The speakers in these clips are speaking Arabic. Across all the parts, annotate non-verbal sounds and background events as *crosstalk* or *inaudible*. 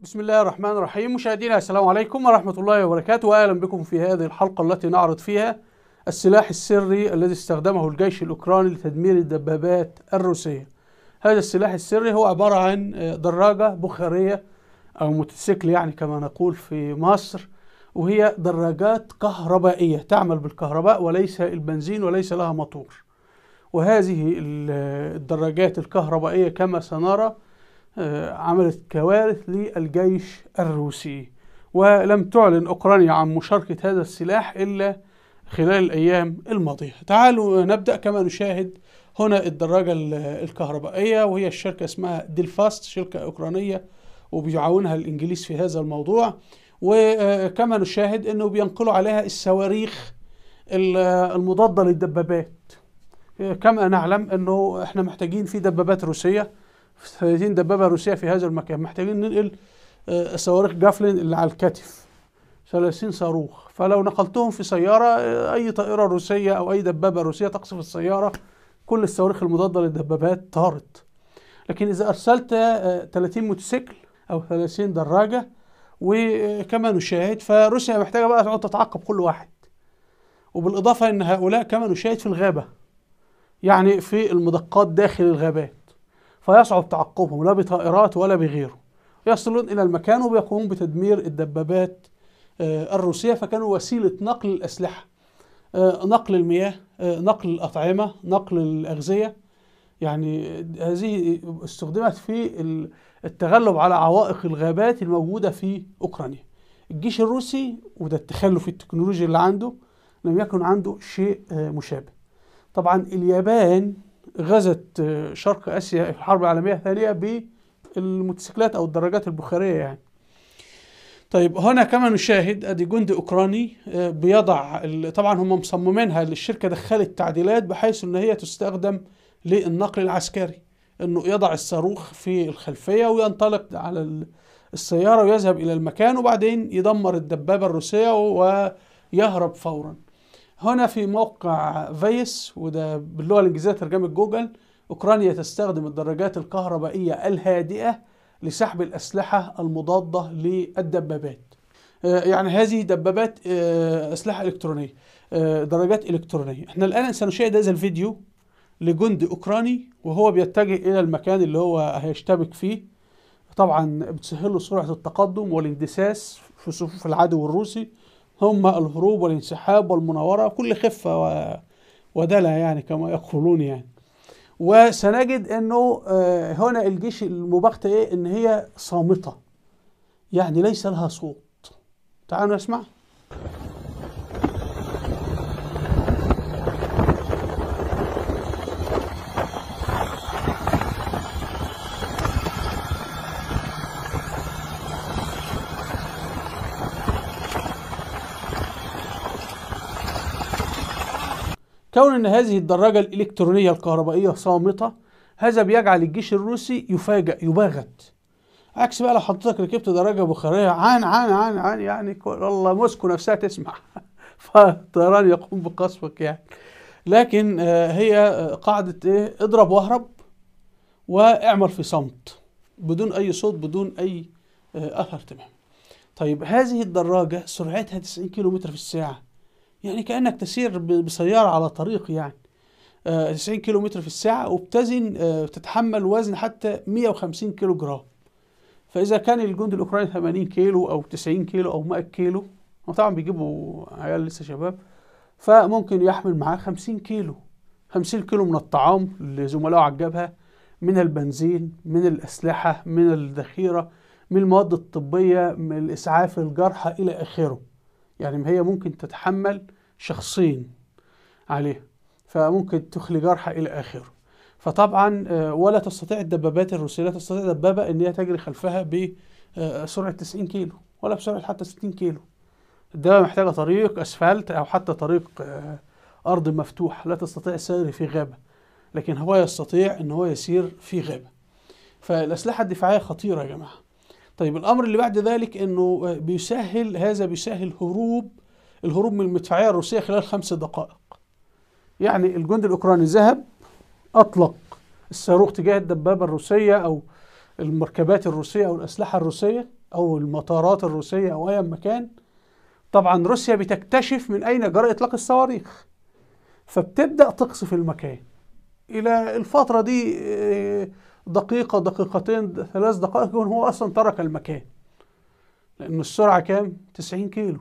بسم الله الرحمن الرحيم مشاهدينا السلام عليكم ورحمة الله وبركاته وأهلا بكم في هذه الحلقة التي نعرض فيها السلاح السري الذي استخدمه الجيش الأوكراني لتدمير الدبابات الروسية هذا السلاح السري هو عبارة عن آه، دراجة بخارية أو موتوسيكل يعني كما نقول في مصر وهي دراجات كهربائية تعمل بالكهرباء وليس البنزين وليس لها مطور وهذه آه، الدراجات الكهربائية كما سنرى آه، عملت كوارث للجيش الروسي ولم تعلن أوكرانيا عن مشاركة هذا السلاح إلا خلال الأيام الماضية تعالوا نبدأ كما نشاهد هنا الدراجة الكهربائية وهي الشركة اسمها ديلفاست شركة أوكرانية وبيعاونها الإنجليز في هذا الموضوع وكما نشاهد أنه بينقلوا عليها الصواريخ المضادة للدبابات كما نعلم أنه إحنا محتاجين في دبابات روسية 30 دبابة روسية في هذا المكان محتاجين ننقل آه، صواريخ جافلين اللي على الكتف 30 صاروخ فلو نقلتهم في سيارة آه، أي طائرة روسية أو أي دبابة روسية تقصف السيارة كل الصواريخ المضادة للدبابات طارت لكن إذا أرسلت 30 آه، موتوسيكل أو 30 دراجة وكما نشاهد فروسيا محتاجة بقى تقعد تتعقب كل واحد وبالإضافة أن هؤلاء كما نشاهد في الغابة يعني في المدقات داخل الغابات فيصعب تعقبهم لا بطائرات ولا بغيره يصلون إلى المكان وبيقومون بتدمير الدبابات آه، الروسية فكانوا وسيلة نقل الأسلحة آه، نقل المياه آه، نقل الأطعمة نقل الأغذية يعني هذه استخدمت في التغلب على عوائق الغابات الموجودة في أوكرانيا الجيش الروسي وده التخلف التكنولوجي اللي عنده لم يكن عنده شيء مشابه طبعا اليابان غزت آه، شرق اسيا في الحرب العالميه الثانيه بالموتوسيكلات او الدراجات البخاريه يعني طيب هنا كما نشاهد ادي جندي اوكراني آه، بيضع طبعا هم مصممينها الشركه دخلت تعديلات بحيث ان هي تستخدم للنقل العسكري انه يضع الصاروخ في الخلفيه وينطلق على السياره ويذهب الى المكان وبعدين يدمر الدبابه الروسيه ويهرب فورا هنا في موقع فيس وده باللغة الإنجليزية ترجمة جوجل أوكرانيا تستخدم الدراجات الكهربائية الهادئة لسحب الأسلحة المضادة للدبابات آه، يعني هذه دبابات آه، أسلحة إلكترونية آه، دراجات إلكترونية احنا الآن سنشاهد هذا الفيديو لجند أوكراني وهو بيتجه إلى المكان اللي هو هيشتبك فيه طبعا بتسهل له سرعة التقدم والاندساس في صفوف العدو الروسي هم الهروب والانسحاب والمناورة كل خفة ودلة يعني كما يقولون يعني وسنجد انه آه، هنا الجيش المباختة ايه ان هي صامتة يعني ليس لها صوت تعالوا نسمع كون ان هذه الدراجه الالكترونيه الكهربائيه صامته هذا بيجعل الجيش الروسي يفاجئ يباغت عكس بقى لو حضرتك ركبت دراجه بخاريه عن عن عن عان يعني والله موسكو نفسها تسمع *laughs* فالطيران يقوم بقصفك يعني لكن آه، هي آه، قاعده ايه اضرب واهرب واعمل في صمت بدون اي صوت بدون اي آه، اثر تمام طيب هذه الدراجه سرعتها 90 كيلو متر في الساعه يعني كأنك تسير بسيارة على طريق يعني 90 آه، كيلو متر في الساعة وبتزن آه، بتتحمل وزن حتى 150 كيلو جرام فإذا كان الجندي الأوكراني 80 كيلو أو 90 كيلو أو 100 كيلو طبعا بيجيبوا عيال لسه شباب فممكن يحمل معاه 50 كيلو 50 كيلو من الطعام لزملائه على الجبهة من البنزين من الأسلحة من الذخيرة من المواد الطبية من الإسعاف الجرحى إلى آخره يعني هي ممكن تتحمل شخصين عليها فممكن تخلي جرح إلى آخره فطبعا آه، ولا تستطيع الدبابات الروسية لا تستطيع دبابة إن هي تجري خلفها بسرعة آه، 90 كيلو ولا بسرعة حتى 60 كيلو الدبابة محتاجة طريق أسفلت أو حتى طريق آه، أرض مفتوح لا تستطيع السير في غابة لكن هو يستطيع إن هو يسير في غابة فالأسلحة الدفاعية خطيرة يا جماعة طيب الامر اللي بعد ذلك انه آه، بيسهل هذا بيسهل هروب الهروب من المدفعيه الروسيه خلال خمس دقائق يعني الجندي الاوكراني ذهب اطلق الصاروخ تجاه الدبابه الروسيه او المركبات الروسيه او الاسلحه الروسيه او المطارات الروسيه او اي مكان طبعا روسيا بتكتشف من اين جرى اطلاق الصواريخ فبتبدا تقصف المكان الى الفتره دي آه، دقيقة دقيقتين ثلاث دقائق يكون هو أصلا ترك المكان لأن السرعة كام؟ 90 كيلو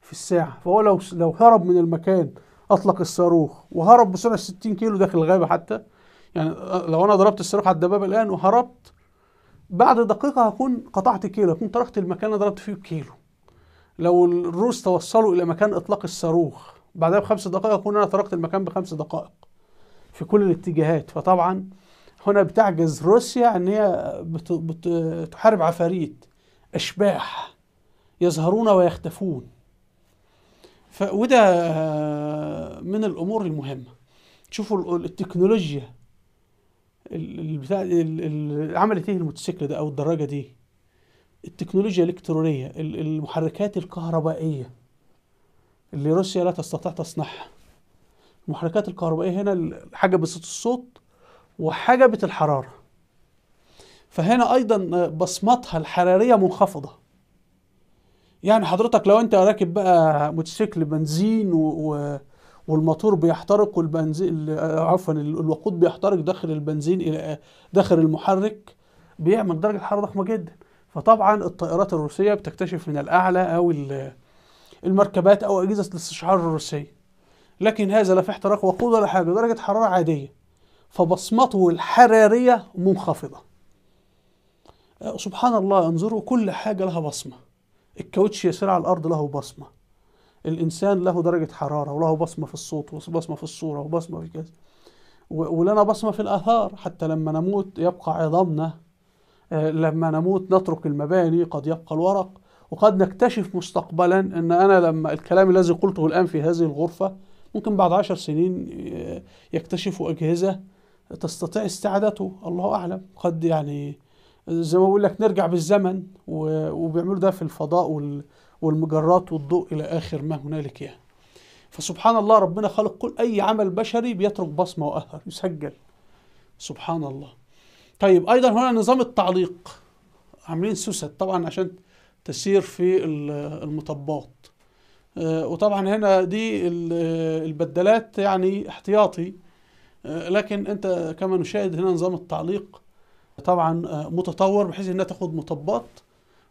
في الساعة فهو لو لو هرب من المكان أطلق الصاروخ وهرب بسرعة 60 كيلو داخل الغابة حتى يعني لو أنا ضربت الصاروخ على الدبابة الآن وهربت بعد دقيقة هكون قطعت كيلو هكون تركت المكان اللي ضربت فيه كيلو لو الروس توصلوا إلى مكان إطلاق الصاروخ بعدها بخمس دقائق أكون أنا تركت المكان بخمس دقائق في كل الاتجاهات فطبعا هنا بتعجز روسيا ان هي بتحارب عفاريت اشباح يظهرون ويختفون وده من الامور المهمه شوفوا التكنولوجيا البتاع عملت ايه الموتوسيكل ده او الدراجه دي التكنولوجيا الالكترونيه المحركات الكهربائيه اللي روسيا لا تستطيع تصنعها المحركات الكهربائيه هنا حاجه بصوت الصوت وحجبت الحرارة فهنا أيضا بصمتها الحرارية منخفضة يعني حضرتك لو أنت راكب بقى موتوسيكل بنزين و... و... والموتور بيحترق والبنزين آه، عفوا الوقود بيحترق داخل البنزين الى آه، داخل المحرك بيعمل درجه حراره ضخمه جدا فطبعا الطائرات الروسيه بتكتشف من الاعلى او المركبات او اجهزه الاستشعار الروسيه لكن هذا لا في احتراق وقود ولا حاجه درجه حراره عاديه فبصمته الحرارية منخفضة آه، سبحان الله انظروا كل حاجة لها بصمة الكاوتش يسير على الأرض له بصمة الإنسان له درجة حرارة وله بصمة في الصوت وبصمة في الصورة وبصمة في كذا ولنا بصمة في الآثار حتى لما نموت يبقى عظامنا آه، لما نموت نترك المباني قد يبقى الورق وقد نكتشف مستقبلا أن أنا لما الكلام الذي قلته الآن في هذه الغرفة ممكن بعد عشر سنين آه، يكتشفوا أجهزة تستطيع استعادته الله أعلم قد يعني زي ما بقول لك نرجع بالزمن وبيعملوا ده في الفضاء والمجرات والضوء إلى آخر ما هنالك يعني فسبحان الله ربنا خلق كل أي عمل بشري بيترك بصمة وأثر يسجل سبحان الله طيب أيضا هنا نظام التعليق عاملين سوسه طبعا عشان تسير في المطبات آه، وطبعا هنا دي البدلات يعني احتياطي آه، لكن انت كما نشاهد هنا نظام التعليق طبعا آه، متطور بحيث انها تاخد مطبات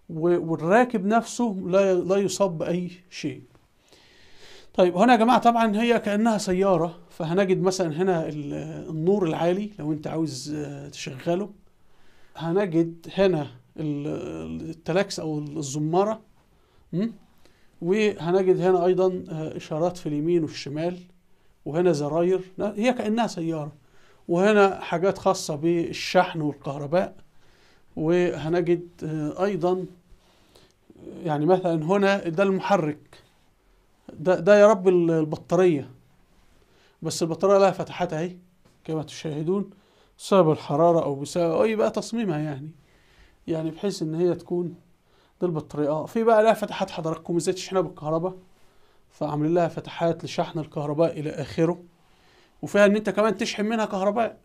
والراكب نفسه لا لا يصاب باي شيء طيب هنا يا جماعه طبعا هي كانها سياره فهنجد مثلا هنا النور العالي لو انت عاوز آه، تشغله هنجد هنا التلاكس او الزماره وهنجد هنا ايضا اشارات في اليمين والشمال وهنا زراير هي كأنها سيارة وهنا حاجات خاصة بالشحن والكهرباء وهنجد آه، أيضا يعني مثلا هنا ده المحرك ده, ده يا رب البطارية بس البطارية لها فتحات اهي كما تشاهدون بسبب الحرارة أو بسبب أي بقى تصميمها يعني يعني بحيث إن هي تكون دي البطارية اه في بقى لها فتحات حضراتكم ازاي تشحنها بالكهرباء فعاملين لها فتحات لشحن الكهرباء الى اخره وفيها ان انت كمان تشحن منها كهرباء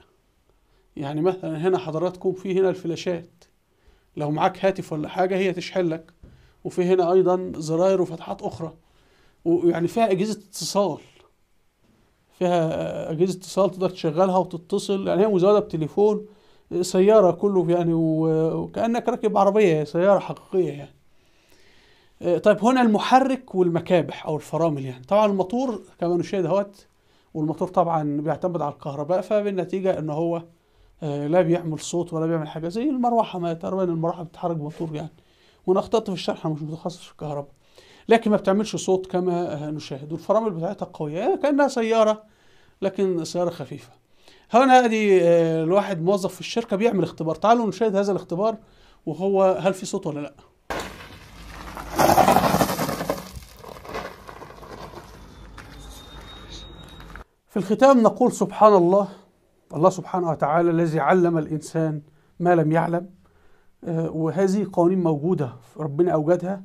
يعني مثلا هنا حضراتكم في هنا الفلاشات لو معاك هاتف ولا حاجه هي تشحن لك وفي هنا ايضا زراير وفتحات اخرى ويعني فيها اجهزه اتصال فيها اجهزه اتصال تقدر تشغلها وتتصل يعني هي مزوده بتليفون سياره كله يعني وكانك راكب عربيه سياره حقيقيه يعني آه، طيب هنا المحرك والمكابح او الفرامل يعني طبعا الموتور كما نشاهد اهوت والموتور طبعا بيعتمد على الكهرباء فبالنتيجه ان هو آه، لا بيعمل صوت ولا بيعمل حاجه زي المروحه ما تقريبا المروحه بتتحرك بموتور يعني وانا اخطات في الشرح مش متخصص في الكهرباء لكن ما بتعملش صوت كما آه، نشاهد والفرامل بتاعتها قويه يعني كانها سياره لكن سياره خفيفه هنا ادي الواحد موظف في الشركه بيعمل اختبار تعالوا نشاهد هذا الاختبار وهو هل في صوت ولا لا في الختام نقول سبحان الله الله سبحانه وتعالى الذي علم الإنسان ما لم يعلم آه، وهذه قوانين موجودة ربنا أوجدها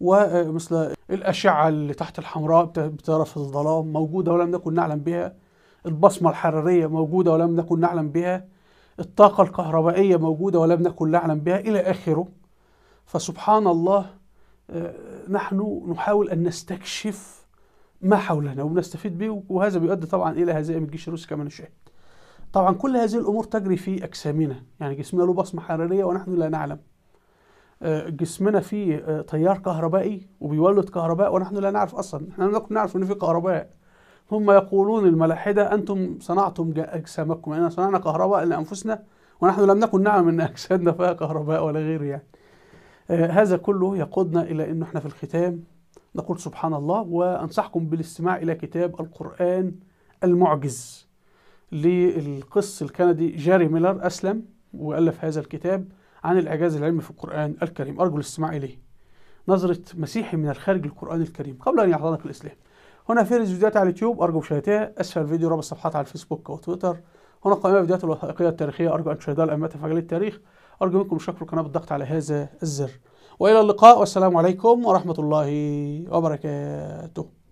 ومثل الأشعة اللي تحت الحمراء في الظلام موجودة ولم نكن نعلم بها البصمة الحرارية موجودة ولم نكن نعلم بها الطاقة الكهربائية موجودة ولم نكن نعلم بها إلى آخره فسبحان الله آه، نحن نحاول أن نستكشف ما حولنا وبنستفيد به وهذا بيؤدي طبعا الى هزائم الجيش الروسي كما نشاهد. طبعا كل هذه الامور تجري في اجسامنا يعني جسمنا له بصمه حراريه ونحن لا نعلم. آه، جسمنا فيه آه، تيار كهربائي وبيولد كهرباء ونحن لا نعرف اصلا لم لا نعرف ان في كهرباء هم يقولون الملاحده انتم صنعتم اجسامكم يعني صنعنا كهرباء لانفسنا ونحن لم نكن نعلم ان *laughs* اجسادنا فيها كهرباء ولا غيره يعني آه، هذا كله يقودنا الى انه احنا في الختام نقول سبحان الله وأنصحكم بالاستماع إلى كتاب القرآن المعجز للقس الكندي جاري ميلر أسلم وألف هذا الكتاب عن الإعجاز العلمي في القرآن الكريم أرجو الاستماع إليه نظرة مسيحي من الخارج للقرآن الكريم قبل أن يحضنك في الإسلام هنا فيرز فيديوهات على اليوتيوب أرجو مشاهدتها أسفل الفيديو رابط الصفحات على الفيسبوك وتويتر هنا قائمة فيديوهات الوثائقية التاريخية أرجو أن تشاهدها الأمات في مجال التاريخ أرجو منكم الشكر القناة بالضغط على هذا الزر والى اللقاء والسلام عليكم ورحمه الله وبركاته